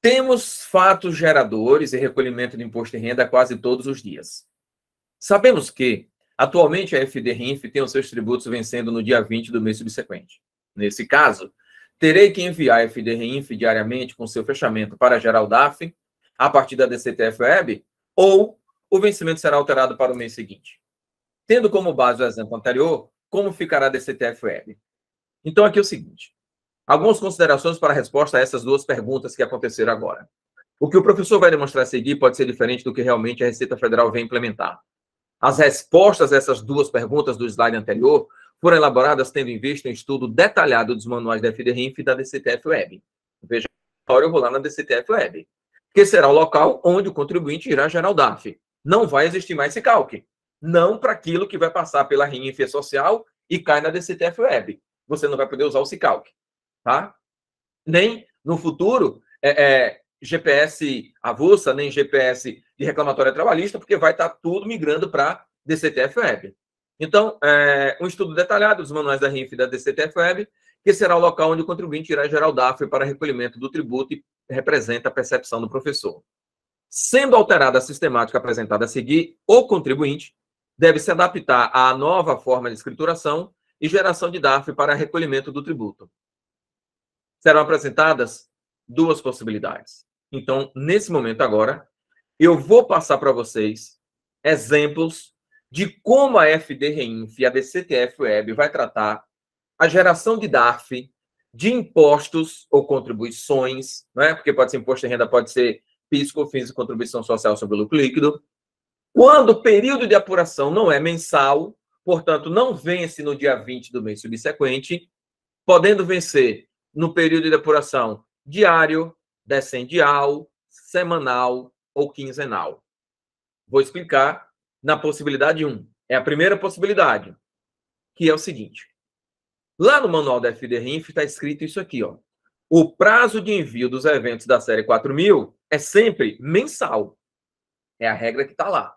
Temos fatos geradores e recolhimento de imposto de renda quase todos os dias. Sabemos que, atualmente, a FDRINF tem os seus tributos vencendo no dia 20 do mês subsequente. Nesse caso, terei que enviar a FDRINF diariamente com seu fechamento para a geral DAF, a partir da DCTF-WEB, ou o vencimento será alterado para o mês seguinte. Tendo como base o exemplo anterior, como ficará a DCTF-WEB? Então, aqui é o seguinte. Algumas considerações para a resposta a essas duas perguntas que aconteceram agora. O que o professor vai demonstrar a seguir pode ser diferente do que realmente a Receita Federal vem implementar. As respostas a essas duas perguntas do slide anterior foram elaboradas tendo em vista um estudo detalhado dos manuais da FDRINF e da DCTF Web. Veja, agora eu vou lá na DCTF Web, que será o local onde o contribuinte irá gerar o DAF. Não vai existir mais esse calque. Não para aquilo que vai passar pela RINF social e cai na DCTF Web. Você não vai poder usar o CICALC tá? Nem no futuro é, é, GPS avulsa, nem GPS de reclamatória trabalhista, porque vai estar tá tudo migrando para DCTF-Web. Então, é, um estudo detalhado dos manuais da RIF e da DCTF-Web, que será o local onde o contribuinte irá gerar o DAF para recolhimento do tributo e representa a percepção do professor. Sendo alterada a sistemática apresentada a seguir, o contribuinte deve se adaptar à nova forma de escrituração e geração de DAF para recolhimento do tributo serão apresentadas duas possibilidades. Então, nesse momento agora, eu vou passar para vocês exemplos de como a FDRINF e a DCTF Web vai tratar a geração de DARF de impostos ou contribuições, é? porque pode ser imposto de renda, pode ser PIS, COFINS contribuição social sobre o lucro líquido, quando o período de apuração não é mensal, portanto, não vence no dia 20 do mês subsequente, podendo vencer no período de depuração diário, descendial, semanal ou quinzenal. Vou explicar na possibilidade 1. É a primeira possibilidade, que é o seguinte. Lá no manual da FDRINF está escrito isso aqui, ó. O prazo de envio dos eventos da série 4000 é sempre mensal. É a regra que está lá.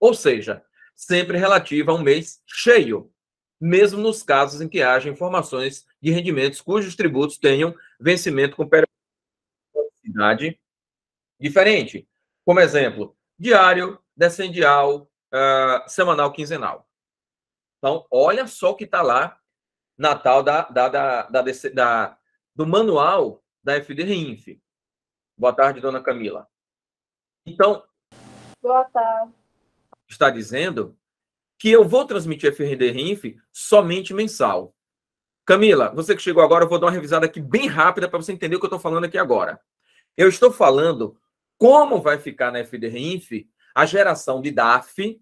Ou seja, sempre relativa a um mês cheio, mesmo nos casos em que haja informações de rendimentos cujos tributos tenham vencimento com periodicidade diferente, como exemplo, diário, decendial, uh, semanal, quinzenal. Então, olha só o que está lá na tal da, da, da, da, da, do manual da FDRINF. Boa tarde, dona Camila. Então. Boa tarde. Está dizendo que eu vou transmitir FRD Rinf somente mensal. Camila, você que chegou agora, eu vou dar uma revisada aqui bem rápida para você entender o que eu estou falando aqui agora. Eu estou falando como vai ficar na FDRINF a geração de DAF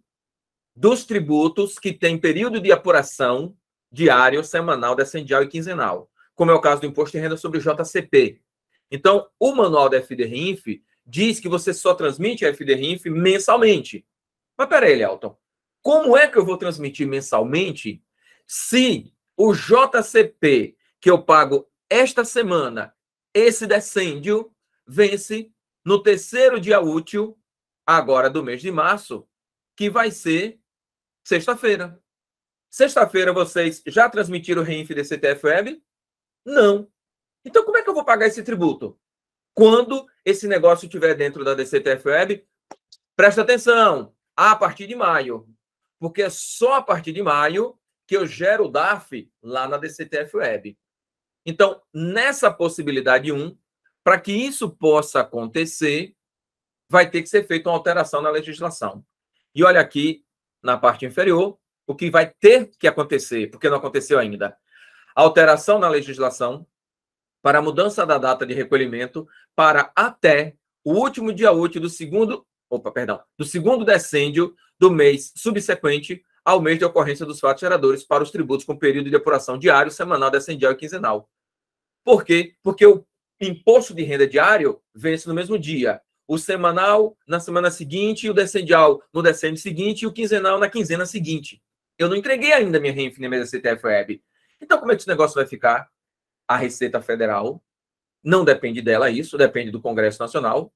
dos tributos que tem período de apuração diário, semanal, decendial e quinzenal, como é o caso do imposto de renda sobre o JCP. Então, o manual da FDRINF diz que você só transmite a FDRINF mensalmente. Mas peraí, Elton, como é que eu vou transmitir mensalmente se o JCP que eu pago esta semana, esse decêndio, vence no terceiro dia útil, agora do mês de março, que vai ser sexta-feira. Sexta-feira vocês já transmitiram o REINF desse Web? Não. Então como é que eu vou pagar esse tributo? Quando esse negócio estiver dentro da DCTF Web, presta atenção, a partir de maio porque é só a partir de maio que eu gero o DAF lá na DCTF Web. Então, nessa possibilidade 1, para que isso possa acontecer, vai ter que ser feita uma alteração na legislação. E olha aqui, na parte inferior, o que vai ter que acontecer, porque não aconteceu ainda. Alteração na legislação para a mudança da data de recolhimento para até o último dia útil do segundo, opa, perdão, do segundo decêndio do mês subsequente ao mês de ocorrência dos fatos geradores para os tributos com período de apuração diário, semanal, decendial e quinzenal. Por quê? Porque o imposto de renda diário vence no mesmo dia. O semanal na semana seguinte, o decendial no decênio seguinte e o quinzenal na quinzena seguinte. Eu não entreguei ainda minha RENF nem minha CTF-Web. Então, como é que esse negócio vai ficar? A Receita Federal, não depende dela isso, depende do Congresso Nacional,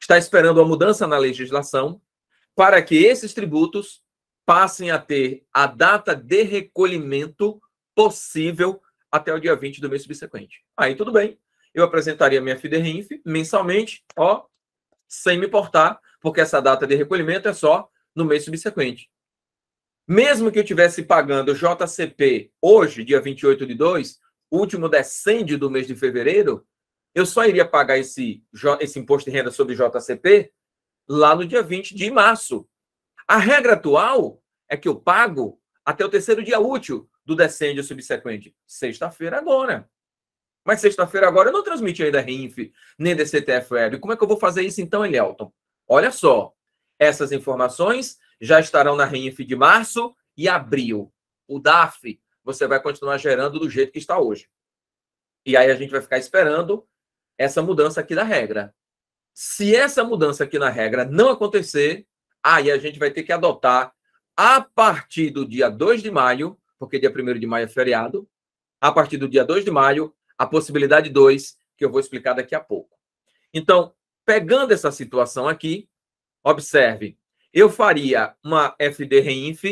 está esperando uma mudança na legislação, para que esses tributos passem a ter a data de recolhimento possível até o dia 20 do mês subsequente. Aí tudo bem, eu apresentaria minha FIDERINF mensalmente, ó, sem me importar, porque essa data de recolhimento é só no mês subsequente. Mesmo que eu tivesse pagando JCP hoje, dia 28 de 2, último descende do mês de fevereiro, eu só iria pagar esse, esse imposto de renda sobre JCP lá no dia 20 de março. A regra atual é que eu pago até o terceiro dia útil do decêndio subsequente, sexta-feira agora. Mas sexta-feira agora eu não transmiti ainda RINF, nem DCTFL. Como é que eu vou fazer isso então, Elielton? Olha só, essas informações já estarão na RINF de março e abril. O DAF você vai continuar gerando do jeito que está hoje. E aí a gente vai ficar esperando essa mudança aqui da regra. Se essa mudança aqui na regra não acontecer, aí a gente vai ter que adotar a partir do dia 2 de maio, porque dia 1 de maio é feriado, a partir do dia 2 de maio, a possibilidade 2, que eu vou explicar daqui a pouco. Então, pegando essa situação aqui, observe, eu faria uma FD Reinf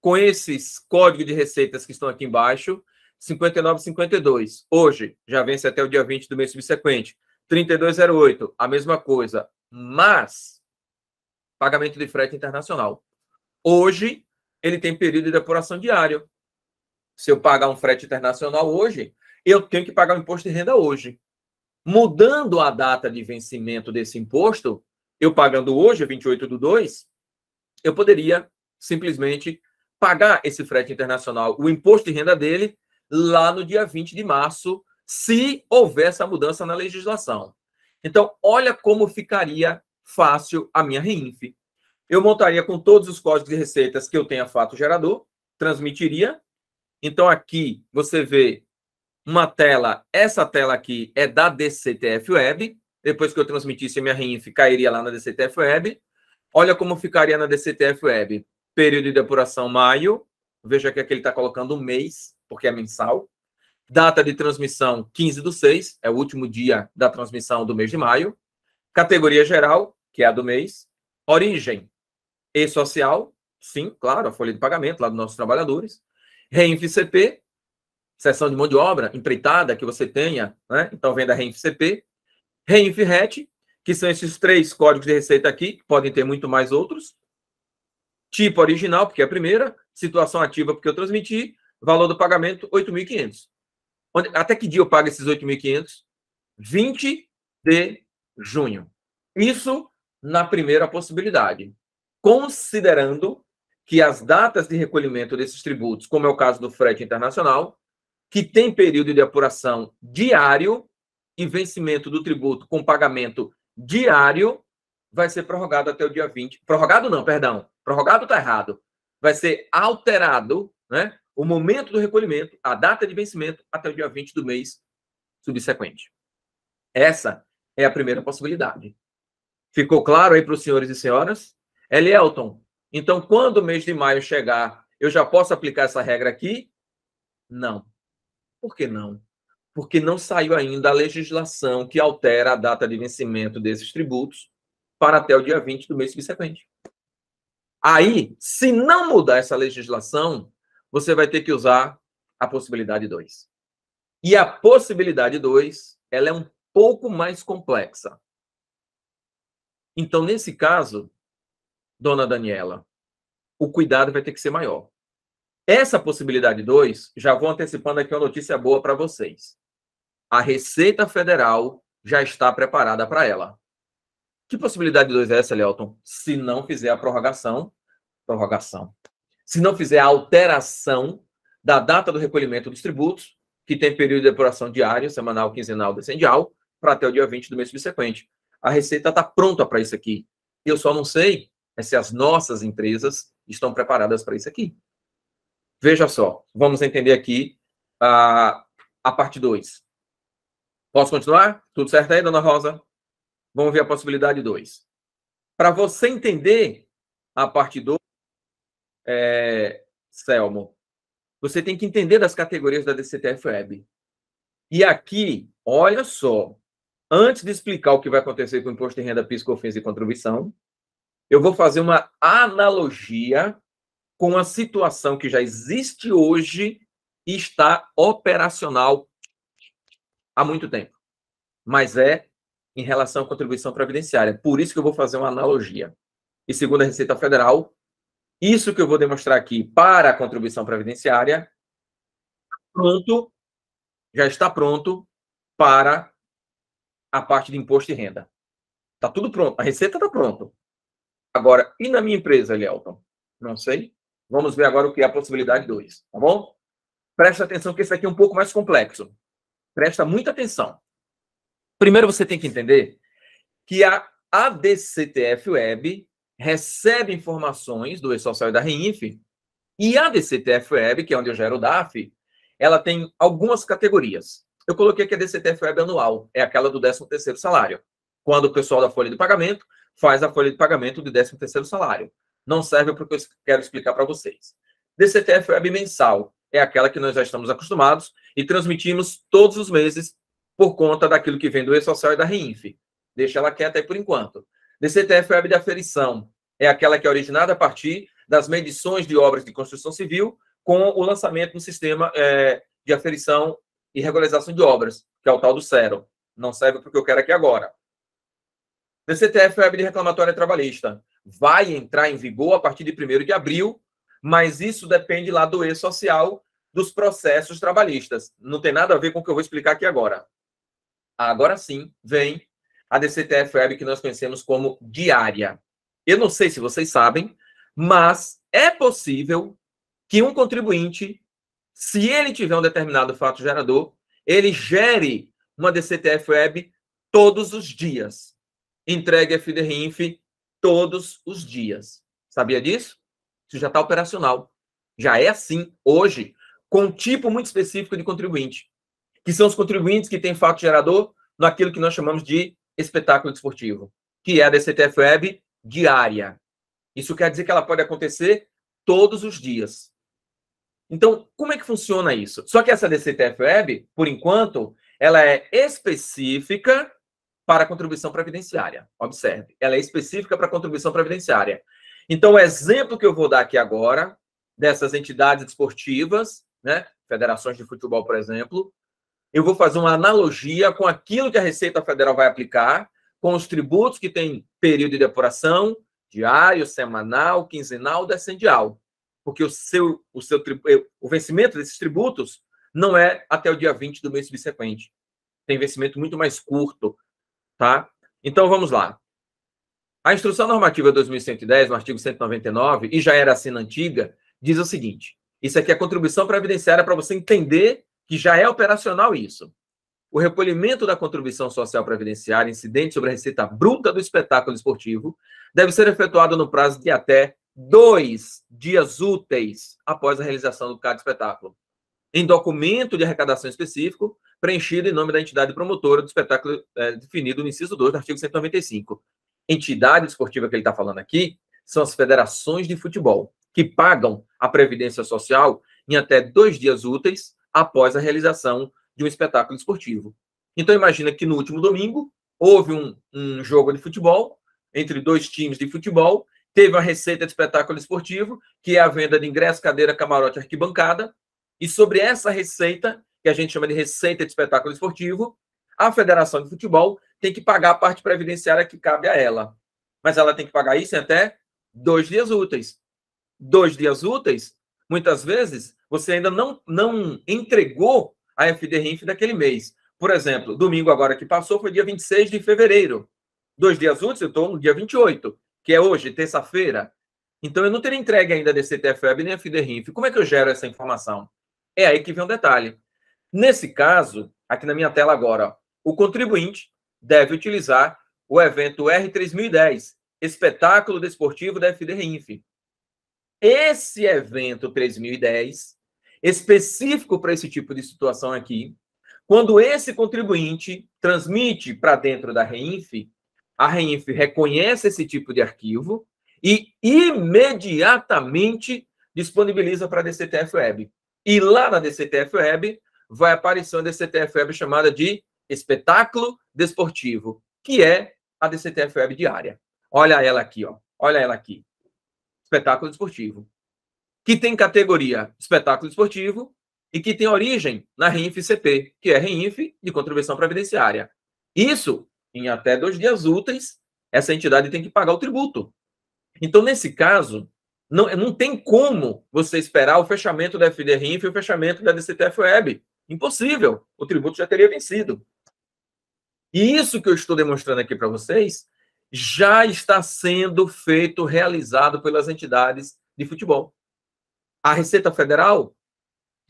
com esses códigos de receitas que estão aqui embaixo, 59,52. Hoje já vence até o dia 20 do mês subsequente. 3208, a mesma coisa, mas pagamento de frete internacional. Hoje, ele tem período de depuração diário. Se eu pagar um frete internacional hoje, eu tenho que pagar o imposto de renda hoje. Mudando a data de vencimento desse imposto, eu pagando hoje, 28 do 2, eu poderia simplesmente pagar esse frete internacional, o imposto de renda dele, lá no dia 20 de março se houvesse a mudança na legislação. Então, olha como ficaria fácil a minha REINF. Eu montaria com todos os códigos de receitas que eu tenha fato gerador, transmitiria. Então, aqui você vê uma tela, essa tela aqui é da DCTF Web. Depois que eu transmitisse a minha REINF, cairia lá na DCTF Web. Olha como ficaria na DCTF Web. Período de depuração maio. Veja que aqui ele está colocando um mês, porque é mensal. Data de transmissão: 15 do 6, é o último dia da transmissão do mês de maio. Categoria geral, que é a do mês. Origem e social, sim, claro, a folha de pagamento lá dos nossos trabalhadores. Renfe CP, seção de mão de obra, empreitada que você tenha, né? Então, vem da Renfe CP. Renfe RET, que são esses três códigos de receita aqui, podem ter muito mais outros. Tipo original, porque é a primeira. Situação ativa, porque eu transmiti. Valor do pagamento, 8.500. Onde, até que dia eu pago esses 8.500? 20 de junho. Isso na primeira possibilidade. Considerando que as datas de recolhimento desses tributos, como é o caso do frete internacional, que tem período de apuração diário e vencimento do tributo com pagamento diário, vai ser prorrogado até o dia 20. Prorrogado não, perdão. Prorrogado está errado. Vai ser alterado, né? o momento do recolhimento, a data de vencimento até o dia 20 do mês subsequente. Essa é a primeira possibilidade. Ficou claro aí para os senhores e senhoras? Elielton, então quando o mês de maio chegar, eu já posso aplicar essa regra aqui? Não. Por que não? Porque não saiu ainda a legislação que altera a data de vencimento desses tributos para até o dia 20 do mês subsequente. Aí, se não mudar essa legislação, você vai ter que usar a possibilidade 2. E a possibilidade 2, ela é um pouco mais complexa. Então, nesse caso, dona Daniela, o cuidado vai ter que ser maior. Essa possibilidade 2, já vou antecipando aqui uma notícia boa para vocês. A Receita Federal já está preparada para ela. Que possibilidade 2 é essa, Elton? Se não fizer a prorrogação, prorrogação, se não fizer a alteração da data do recolhimento dos tributos, que tem período de depuração diário, semanal, quinzenal, decendial, para até o dia 20 do mês subsequente. A Receita está pronta para isso aqui. Eu só não sei é se as nossas empresas estão preparadas para isso aqui. Veja só, vamos entender aqui a, a parte 2. Posso continuar? Tudo certo aí, dona Rosa? Vamos ver a possibilidade 2. Para você entender a parte 2, é, Selmo, você tem que entender das categorias da DCTF Web. E aqui, olha só, antes de explicar o que vai acontecer com o imposto de renda, piso ofensa e contribuição, eu vou fazer uma analogia com a situação que já existe hoje e está operacional há muito tempo. Mas é em relação à contribuição previdenciária. Por isso que eu vou fazer uma analogia. E segundo a Receita Federal, isso que eu vou demonstrar aqui para a contribuição previdenciária, pronto, já está pronto para a parte de imposto de renda. Está tudo pronto, a receita está pronta. Agora, e na minha empresa, Elton? Não sei. Vamos ver agora o que é a possibilidade 2, tá bom? Presta atenção que esse aqui é um pouco mais complexo. Presta muita atenção. Primeiro você tem que entender que a ADCTF Web recebe informações do E-Social e da REINF, e a DCTF Web, que é onde eu gero o DAF, ela tem algumas categorias. Eu coloquei que a DCTF Web anual é aquela do 13º salário, quando o pessoal da folha de pagamento faz a folha de pagamento do 13º salário. Não serve para o que eu quero explicar para vocês. DCTF Web mensal é aquela que nós já estamos acostumados e transmitimos todos os meses por conta daquilo que vem do E-Social e da REINF. Deixa ela quieta aí por enquanto. DCTF Web de aferição é aquela que é originada a partir das medições de obras de construção civil com o lançamento no sistema é, de aferição e regularização de obras, que é o tal do CERO. Não serve para o que eu quero aqui agora. DCTF Web de reclamatória trabalhista vai entrar em vigor a partir de 1 de abril, mas isso depende lá do E-Social dos processos trabalhistas. Não tem nada a ver com o que eu vou explicar aqui agora. Agora sim, vem a DCTF Web que nós conhecemos como diária. Eu não sei se vocês sabem, mas é possível que um contribuinte, se ele tiver um determinado fato gerador, ele gere uma DCTF Web todos os dias. Entregue a FIDERINF todos os dias. Sabia disso? Isso já está operacional. Já é assim hoje, com um tipo muito específico de contribuinte, que são os contribuintes que têm fato gerador naquilo que nós chamamos de espetáculo esportivo, que é a DCTF Web diária. Isso quer dizer que ela pode acontecer todos os dias. Então, como é que funciona isso? Só que essa DCTF Web, por enquanto, ela é específica para a contribuição previdenciária. Observe, ela é específica para a contribuição previdenciária. Então, o exemplo que eu vou dar aqui agora, dessas entidades esportivas, né, federações de futebol, por exemplo, eu vou fazer uma analogia com aquilo que a Receita Federal vai aplicar, com os tributos que têm período de depuração, diário, semanal, quinzenal, decendial. Porque o seu, o seu eh, o vencimento desses tributos não é até o dia 20 do mês subsequente. Tem vencimento muito mais curto, tá? Então vamos lá. A instrução normativa 2110, no artigo 199, e já era assim na antiga, diz o seguinte: isso aqui é contribuição previdenciária para você entender que já é operacional isso. O recolhimento da contribuição social previdenciária incidente sobre a receita bruta do espetáculo esportivo deve ser efetuado no prazo de até dois dias úteis após a realização do cada espetáculo, em documento de arrecadação específico, preenchido em nome da entidade promotora do espetáculo é, definido no inciso 2 do artigo 195. Entidade esportiva que ele está falando aqui são as federações de futebol, que pagam a previdência social em até dois dias úteis após a realização de um espetáculo esportivo. Então imagina que no último domingo houve um, um jogo de futebol entre dois times de futebol, teve uma receita de espetáculo esportivo, que é a venda de ingresso, cadeira, camarote, arquibancada, e sobre essa receita, que a gente chama de receita de espetáculo esportivo, a Federação de Futebol tem que pagar a parte previdenciária que cabe a ela. Mas ela tem que pagar isso em até dois dias úteis. Dois dias úteis, muitas vezes, você ainda não, não entregou a FDRINF daquele mês. Por exemplo, domingo agora que passou foi dia 26 de fevereiro. Dois dias úteis, eu estou no dia 28, que é hoje, terça-feira. Então, eu não teria entregue ainda DCTFEB nem FDRINF. Como é que eu gero essa informação? É aí que vem um detalhe. Nesse caso, aqui na minha tela agora, ó, o contribuinte deve utilizar o evento R3010, Espetáculo Desportivo da FDRINF. Esse evento 3010 específico para esse tipo de situação aqui. Quando esse contribuinte transmite para dentro da Reinf, a Reinf reconhece esse tipo de arquivo e imediatamente disponibiliza para a DCTF Web. E lá na DCTF Web vai aparecer uma DCTF Web chamada de espetáculo desportivo, que é a DCTF Web diária. Olha ela aqui, ó. Olha ela aqui. Espetáculo desportivo que tem categoria espetáculo esportivo e que tem origem na RINF-CP, que é RINF de contribuição previdenciária. Isso, em até dois dias úteis, essa entidade tem que pagar o tributo. Então, nesse caso, não, não tem como você esperar o fechamento da FDRINF e o fechamento da DCTF-WEB. Impossível. O tributo já teria vencido. E isso que eu estou demonstrando aqui para vocês já está sendo feito, realizado pelas entidades de futebol a Receita Federal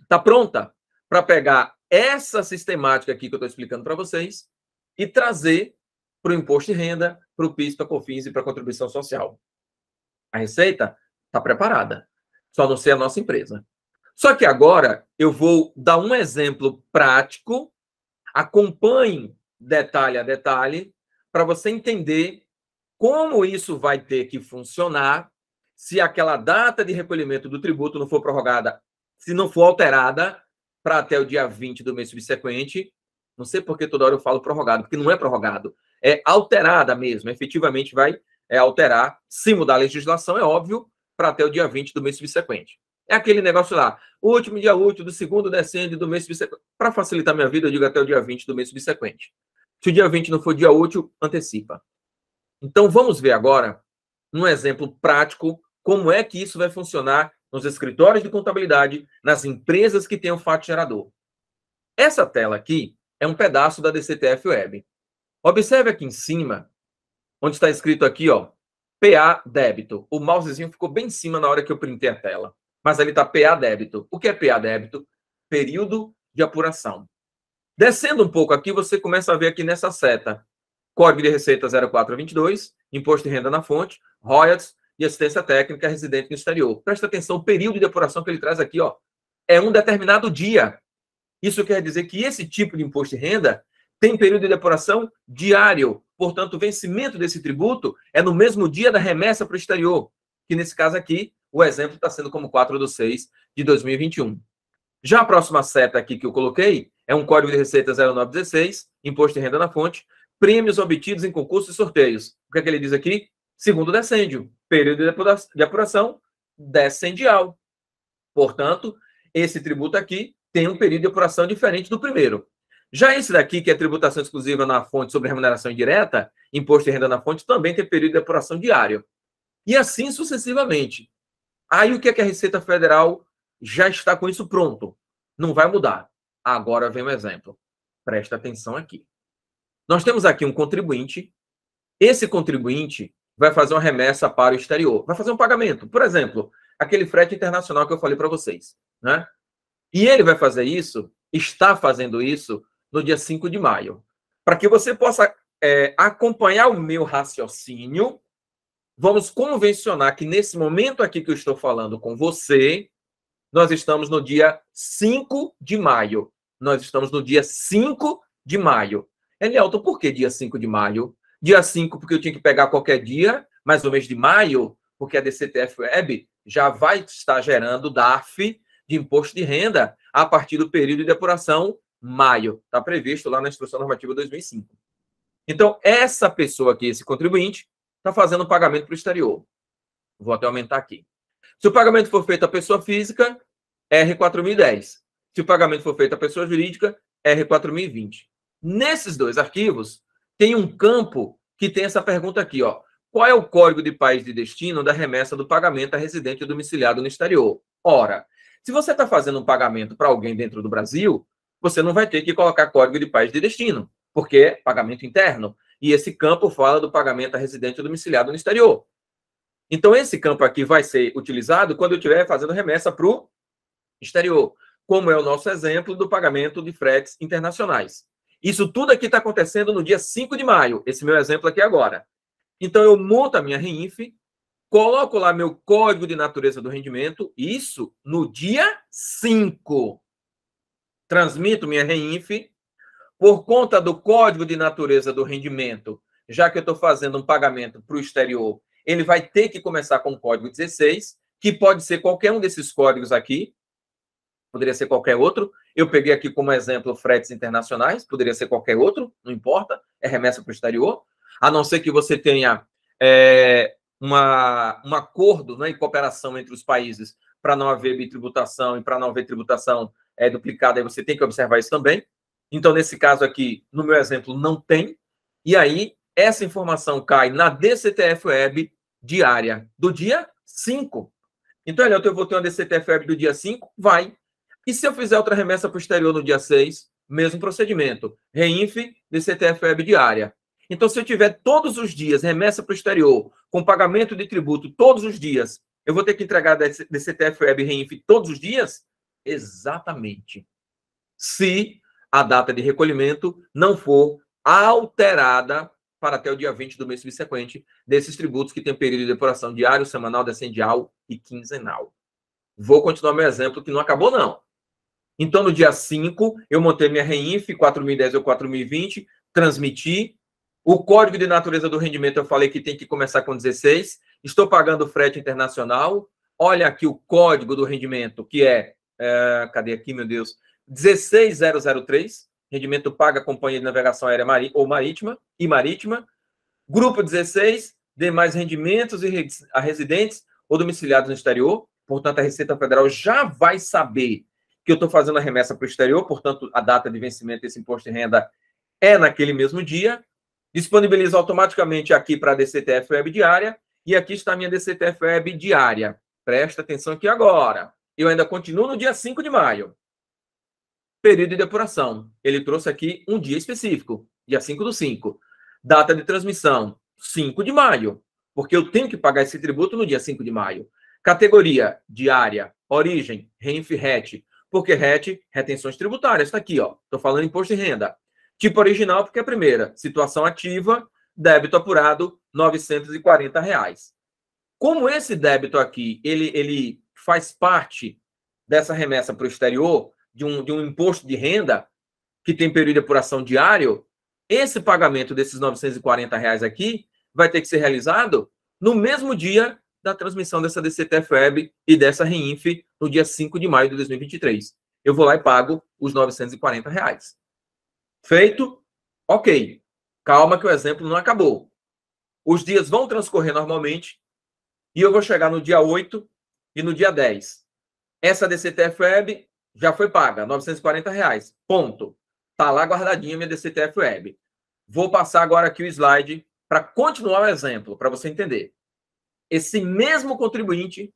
está pronta para pegar essa sistemática aqui que eu estou explicando para vocês e trazer para o imposto de renda, para o PIS, para a COFINS e para a contribuição social. A Receita está preparada, só não ser a nossa empresa. Só que agora eu vou dar um exemplo prático, acompanhe detalhe a detalhe, para você entender como isso vai ter que funcionar se aquela data de recolhimento do tributo não for prorrogada, se não for alterada para até o dia 20 do mês subsequente, não sei porque toda hora eu falo prorrogado, porque não é prorrogado, é alterada mesmo, efetivamente vai é, alterar, se mudar a legislação, é óbvio, para até o dia 20 do mês subsequente. É aquele negócio lá, último dia útil do segundo decêndio do mês subsequente. Para facilitar minha vida, eu digo até o dia 20 do mês subsequente. Se o dia 20 não for dia útil, antecipa. Então vamos ver agora um exemplo prático como é que isso vai funcionar nos escritórios de contabilidade, nas empresas que têm um fato gerador. Essa tela aqui é um pedaço da DCTF Web. Observe aqui em cima, onde está escrito aqui, ó, PA débito. O mousezinho ficou bem em cima na hora que eu printei a tela. Mas ali está PA débito. O que é PA débito? Período de apuração. Descendo um pouco aqui, você começa a ver aqui nessa seta. Código de Receita 0422, Imposto de Renda na Fonte, Royalties, de assistência técnica residente no exterior. Presta atenção, o período de depuração que ele traz aqui, ó, é um determinado dia. Isso quer dizer que esse tipo de imposto de renda tem período de depuração diário. Portanto, o vencimento desse tributo é no mesmo dia da remessa para o exterior, que nesse caso aqui, o exemplo está sendo como 4 do 6 de 2021. Já a próxima seta aqui que eu coloquei é um código de receita 0916, imposto de renda na fonte, prêmios obtidos em concursos e sorteios. O que é que ele diz aqui? Segundo decêndio, período de apuração decendial. Portanto, esse tributo aqui tem um período de apuração diferente do primeiro. Já esse daqui, que é tributação exclusiva na fonte sobre remuneração indireta, imposto de renda na fonte, também tem período de apuração diário. E assim sucessivamente. Aí o que é que a Receita Federal já está com isso pronto? Não vai mudar. Agora vem um exemplo. Presta atenção aqui. Nós temos aqui um contribuinte. Esse contribuinte, vai fazer uma remessa para o exterior, vai fazer um pagamento, por exemplo, aquele frete internacional que eu falei para vocês, né? E ele vai fazer isso, está fazendo isso no dia 5 de maio. Para que você possa é, acompanhar o meu raciocínio, vamos convencionar que nesse momento aqui que eu estou falando com você, nós estamos no dia 5 de maio. Nós estamos no dia 5 de maio. Elielton, por que dia 5 de maio? Dia 5, porque eu tinha que pegar qualquer dia, mas no mês de maio, porque a DCTF Web já vai estar gerando DARF de imposto de renda a partir do período de depuração maio. Está previsto lá na Instrução Normativa 2005. Então, essa pessoa aqui, esse contribuinte, está fazendo um pagamento para o exterior. Vou até aumentar aqui. Se o pagamento for feito à pessoa física, R4010. Se o pagamento for feito à pessoa jurídica, R4020. Nesses dois arquivos, tem um campo que tem essa pergunta aqui, ó. Qual é o código de país de destino da remessa do pagamento a residente domiciliado no exterior? Ora, se você está fazendo um pagamento para alguém dentro do Brasil, você não vai ter que colocar código de país de destino, porque é pagamento interno. E esse campo fala do pagamento a residente domiciliado no exterior. Então, esse campo aqui vai ser utilizado quando eu estiver fazendo remessa para o exterior, como é o nosso exemplo do pagamento de fretes internacionais. Isso tudo aqui está acontecendo no dia 5 de maio, esse meu exemplo aqui agora. Então, eu monto a minha REINF, coloco lá meu código de natureza do rendimento, isso no dia 5. Transmito minha REINF por conta do código de natureza do rendimento, já que eu estou fazendo um pagamento para o exterior, ele vai ter que começar com o código 16, que pode ser qualquer um desses códigos aqui, poderia ser qualquer outro, eu peguei aqui como exemplo fretes internacionais, poderia ser qualquer outro, não importa, é remessa para o exterior, a não ser que você tenha é, uma, um acordo né, e cooperação entre os países para não haver bitributação e para não haver tributação é, duplicada, aí você tem que observar isso também. Então, nesse caso aqui, no meu exemplo, não tem. E aí, essa informação cai na DCTF Web diária do dia 5. Então, Eliot, eu vou ter uma DCTF Web do dia 5, vai e se eu fizer outra remessa posterior no dia 6, mesmo procedimento. Reinf, DCTF Web diária. Então, se eu tiver todos os dias remessa para o exterior, com pagamento de tributo todos os dias, eu vou ter que entregar DCTF Web Reinf todos os dias? Exatamente. Se a data de recolhimento não for alterada para até o dia 20 do mês subsequente desses tributos que tem período de depuração diário, semanal, decendial e quinzenal. Vou continuar meu exemplo que não acabou, não. Então, no dia 5, eu montei minha REINF 4010 ou 4020, transmiti. O código de natureza do rendimento eu falei que tem que começar com 16. Estou pagando frete internacional. Olha aqui o código do rendimento, que é, é cadê aqui, meu Deus? 16003. Rendimento paga companhia de navegação aérea mari, ou marítima e marítima. Grupo 16, demais rendimentos e a residentes ou domiciliados no exterior. Portanto, a Receita Federal já vai saber que eu estou fazendo a remessa para o exterior, portanto, a data de vencimento desse imposto de renda é naquele mesmo dia. Disponibilizo automaticamente aqui para a DCTF Web diária. E aqui está a minha DCTF Web diária. Presta atenção aqui agora. Eu ainda continuo no dia 5 de maio. Período de depuração. Ele trouxe aqui um dia específico, dia 5 do 5. Data de transmissão, 5 de maio, porque eu tenho que pagar esse tributo no dia 5 de maio. Categoria, diária, origem, renfe, porque RET, retenções tributárias, está aqui, ó. Estou falando imposto de renda. Tipo original, porque é a primeira. Situação ativa, débito apurado, R$ reais. Como esse débito aqui, ele, ele faz parte dessa remessa para o exterior, de um, de um imposto de renda, que tem período de apuração diário, esse pagamento desses R$ reais aqui vai ter que ser realizado no mesmo dia da transmissão dessa DCTF-Web e dessa REINF no dia 5 de maio de 2023. Eu vou lá e pago os 940 reais. Feito? Ok. Calma que o exemplo não acabou. Os dias vão transcorrer normalmente e eu vou chegar no dia 8 e no dia 10. Essa DCTF-Web já foi paga, 940 reais. Ponto. Tá lá guardadinha minha DCTF-Web. Vou passar agora aqui o slide para continuar o exemplo, para você entender esse mesmo contribuinte,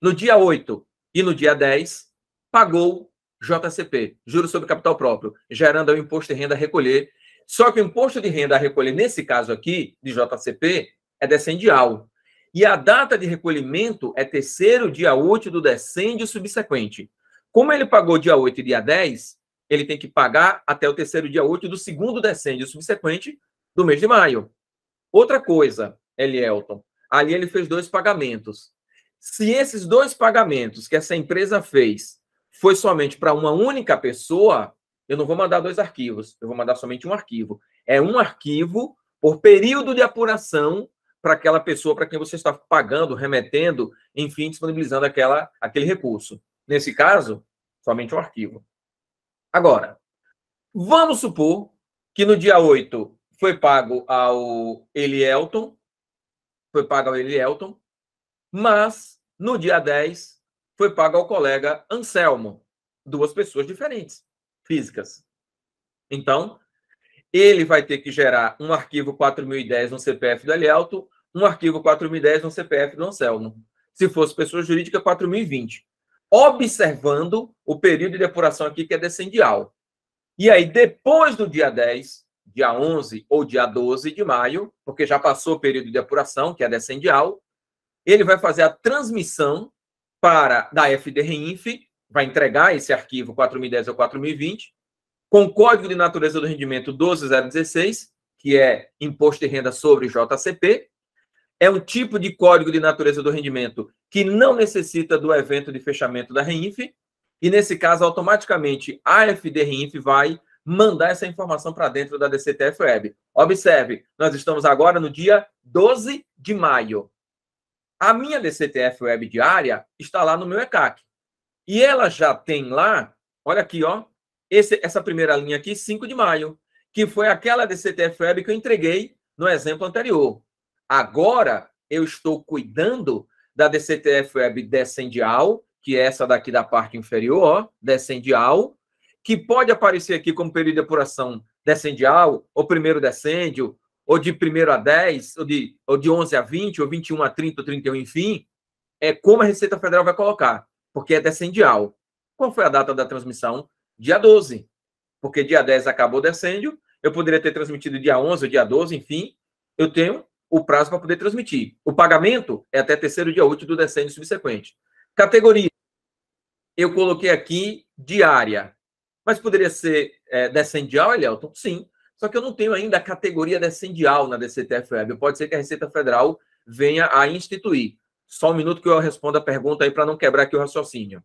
no dia 8 e no dia 10, pagou JCP, Juros sobre Capital Próprio, gerando o imposto de renda a recolher. Só que o imposto de renda a recolher, nesse caso aqui, de JCP, é descendial. E a data de recolhimento é terceiro dia útil do decêndio subsequente. Como ele pagou dia 8 e dia 10, ele tem que pagar até o terceiro dia útil do segundo decêndio subsequente do mês de maio. Outra coisa, Elielton, ali ele fez dois pagamentos. Se esses dois pagamentos que essa empresa fez foi somente para uma única pessoa, eu não vou mandar dois arquivos, eu vou mandar somente um arquivo. É um arquivo por período de apuração para aquela pessoa para quem você está pagando, remetendo, enfim, disponibilizando aquela, aquele recurso. Nesse caso, somente um arquivo. Agora, vamos supor que no dia 8 foi pago ao Elielton foi paga ao Elielton, mas no dia 10 foi paga ao colega Anselmo. Duas pessoas diferentes, físicas. Então, ele vai ter que gerar um arquivo 4010 no CPF do Elielton, um arquivo 4010 no CPF do Anselmo. Se fosse pessoa jurídica, 4020. Observando o período de depuração aqui, que é descendial. E aí, depois do dia 10, dia 11 ou dia 12 de maio, porque já passou o período de apuração, que é descendial, ele vai fazer a transmissão para da FDRINF, vai entregar esse arquivo 4010 ou 4020, com o código de natureza do rendimento 12016, que é imposto de renda sobre JCP, é um tipo de código de natureza do rendimento que não necessita do evento de fechamento da REINF, e nesse caso, automaticamente a FDRINF vai mandar essa informação para dentro da DCTF Web. Observe, nós estamos agora no dia 12 de maio. A minha DCTF Web diária está lá no meu ECAC. E ela já tem lá, olha aqui, ó, esse, essa primeira linha aqui, 5 de maio, que foi aquela DCTF Web que eu entreguei no exemplo anterior. Agora eu estou cuidando da DCTF Web descendial, que é essa daqui da parte inferior, ó, descendial, que pode aparecer aqui como período de apuração descendial, ou primeiro descêndio, ou de primeiro a 10, ou de, ou de 11 a 20, ou 21 a 30, ou 31, enfim, é como a Receita Federal vai colocar, porque é descendial. Qual foi a data da transmissão? Dia 12, porque dia 10 acabou o descêndio, eu poderia ter transmitido dia 11 ou dia 12, enfim, eu tenho o prazo para poder transmitir. O pagamento é até terceiro dia útil do decênio subsequente. Categoria. Eu coloquei aqui diária. Mas poderia ser é, descendial, Elielton? É Sim. Só que eu não tenho ainda a categoria descendial na DCTF Web. Pode ser que a Receita Federal venha a instituir. Só um minuto que eu respondo a pergunta aí para não quebrar aqui o raciocínio.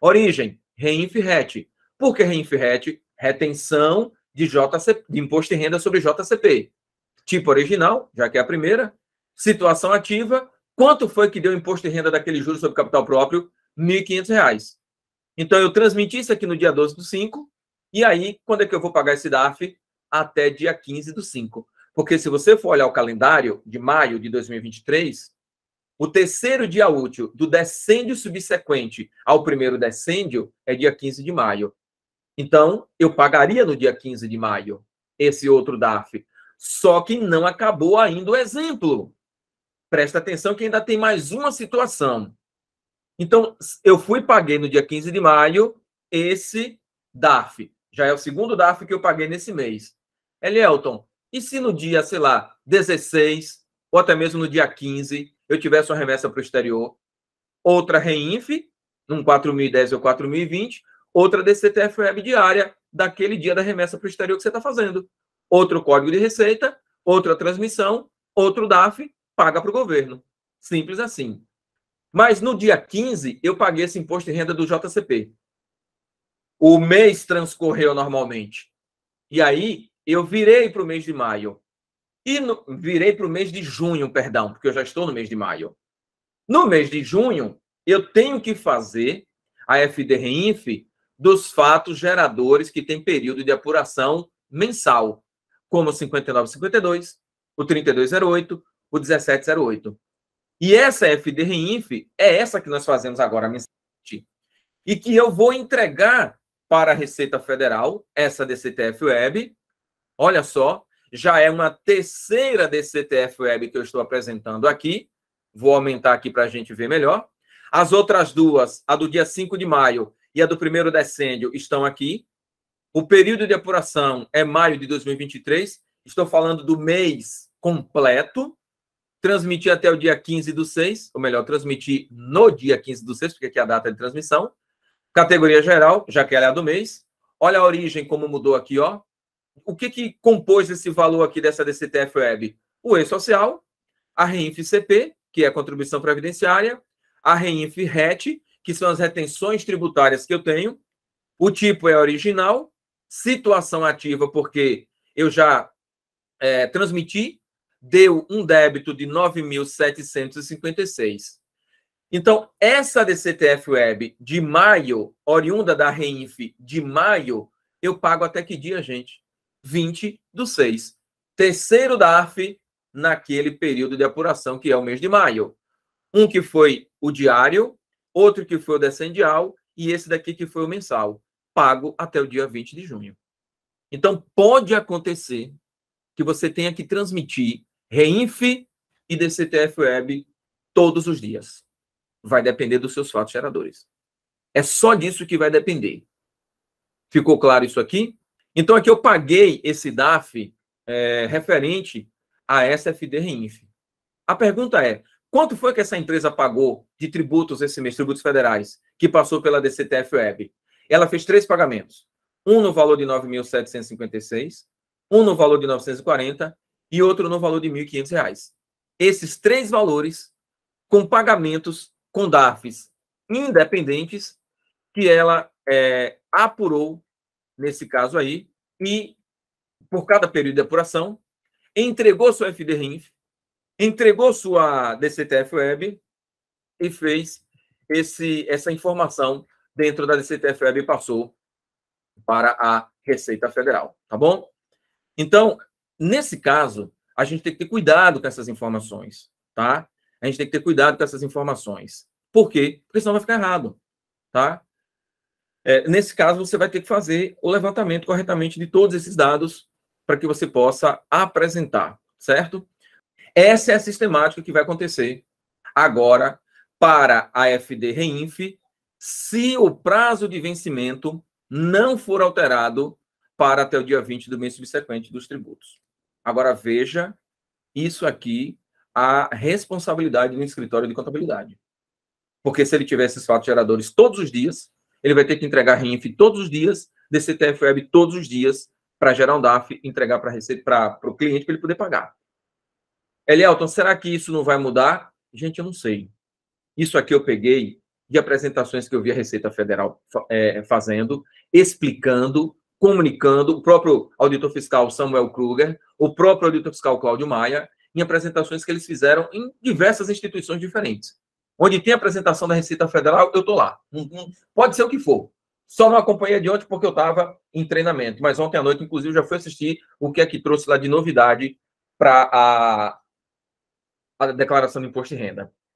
Origem, REINF-RET. Por que REINF-RET? Retenção de, JCP, de Imposto de Renda sobre JCP. Tipo original, já que é a primeira. Situação ativa, quanto foi que deu o Imposto de Renda daquele juro sobre capital próprio? R$ 1.500. Então, eu transmiti isso aqui no dia 12 do 5, e aí, quando é que eu vou pagar esse DAF Até dia 15 do 5. Porque se você for olhar o calendário de maio de 2023, o terceiro dia útil do decêndio subsequente ao primeiro decêndio é dia 15 de maio. Então, eu pagaria no dia 15 de maio esse outro DAF Só que não acabou ainda o exemplo. Presta atenção que ainda tem mais uma situação. Então, eu fui paguei no dia 15 de maio esse DAF. Já é o segundo DAF que eu paguei nesse mês. Elielton, e se no dia, sei lá, 16 ou até mesmo no dia 15 eu tivesse uma remessa para o exterior, outra REINF, num 4.010 ou 4.020, outra Web diária daquele dia da remessa para o exterior que você está fazendo, outro código de receita, outra transmissão, outro DAF, paga para o governo. Simples assim. Mas no dia 15, eu paguei esse imposto de renda do JCP. O mês transcorreu normalmente. E aí, eu virei para o mês de maio. E no, virei para o mês de junho, perdão, porque eu já estou no mês de maio. No mês de junho, eu tenho que fazer a FDRINF dos fatos geradores que tem período de apuração mensal, como o 5952, o 3208, o 1708. E essa FDRINF é essa que nós fazemos agora E que eu vou entregar para a Receita Federal, essa DCTF Web. Olha só, já é uma terceira DCTF Web que eu estou apresentando aqui. Vou aumentar aqui para a gente ver melhor. As outras duas, a do dia 5 de maio e a do primeiro decêndio, estão aqui. O período de apuração é maio de 2023. Estou falando do mês completo, transmitir até o dia 15 do 6, ou melhor, transmitir no dia 15 do 6, porque aqui é a data de transmissão. Categoria geral, já que ela é a do mês. Olha a origem, como mudou aqui, ó. O que, que compôs esse valor aqui dessa DCTF Web? O E-Social, a REINF-CP, que é a contribuição previdenciária, a REINF-RET, que são as retenções tributárias que eu tenho, o tipo é original, situação ativa, porque eu já é, transmiti deu um débito de 9.756. Então, essa DCTF Web de maio, oriunda da Renfe de maio, eu pago até que dia, gente? 20 do 6. Terceiro da ARF naquele período de apuração, que é o mês de maio. Um que foi o diário, outro que foi o decendial e esse daqui que foi o mensal, pago até o dia 20 de junho. Então, pode acontecer que você tenha que transmitir Reinf e DCTF Web todos os dias. Vai depender dos seus fatos geradores. É só disso que vai depender. Ficou claro isso aqui? Então, aqui eu paguei esse DAF é, referente a SFD Reinf. A pergunta é, quanto foi que essa empresa pagou de tributos esse mês, tributos federais, que passou pela DCTF Web? Ela fez três pagamentos. Um no valor de 9.756, um no valor de 940 e outro no valor de R$ 1.500. Esses três valores com pagamentos com DARFs independentes que ela é, apurou nesse caso aí e por cada período de apuração entregou sua FDRINF, entregou sua DCTF Web e fez esse essa informação dentro da DCTF Web e passou para a Receita Federal, tá bom? Então, Nesse caso, a gente tem que ter cuidado com essas informações, tá? A gente tem que ter cuidado com essas informações. Por quê? Porque senão vai ficar errado, tá? É, nesse caso, você vai ter que fazer o levantamento corretamente de todos esses dados para que você possa apresentar, certo? Essa é a sistemática que vai acontecer agora para a FD Reinf, se o prazo de vencimento não for alterado para até o dia 20 do mês subsequente dos tributos. Agora veja isso aqui, a responsabilidade do escritório de contabilidade. Porque se ele tiver esses fatos geradores todos os dias, ele vai ter que entregar RINF todos os dias, DCTF Web todos os dias, para gerar um DAF, entregar para o cliente para ele poder pagar. Elielton, será que isso não vai mudar? Gente, eu não sei. Isso aqui eu peguei de apresentações que eu vi a Receita Federal é, fazendo, explicando comunicando, o próprio auditor fiscal Samuel Kruger, o próprio auditor fiscal Cláudio Maia, em apresentações que eles fizeram em diversas instituições diferentes. Onde tem apresentação da Receita Federal, eu estou lá. Pode ser o que for. Só não acompanhei de ontem porque eu estava em treinamento. Mas ontem à noite, inclusive, já fui assistir o que é que trouxe lá de novidade para a, a declaração de imposto de renda.